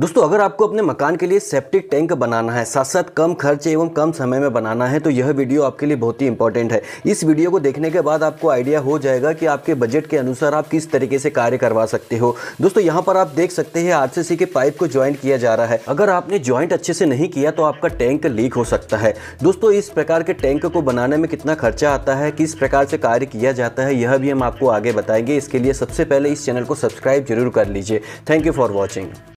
दोस्तों अगर आपको अपने मकान के लिए सेप्टिक टैंक बनाना है साथ साथ कम खर्च एवं कम समय में बनाना है तो यह वीडियो आपके लिए बहुत ही इंपॉर्टेंट है इस वीडियो को देखने के बाद आपको आइडिया हो जाएगा कि आपके बजट के अनुसार आप किस तरीके से कार्य करवा सकते हो दोस्तों यहाँ पर आप देख सकते हैं आर के पाइप को ज्वाइंट किया जा रहा है अगर आपने ज्वाइंट अच्छे से नहीं किया तो आपका टैंक लीक हो सकता है दोस्तों इस प्रकार के टैंक को बनाने में कितना खर्चा आता है किस प्रकार से कार्य किया जाता है यह भी हम आपको आगे बताएंगे इसके लिए सबसे पहले इस चैनल को सब्सक्राइब जरूर कर लीजिए थैंक यू फॉर वॉचिंग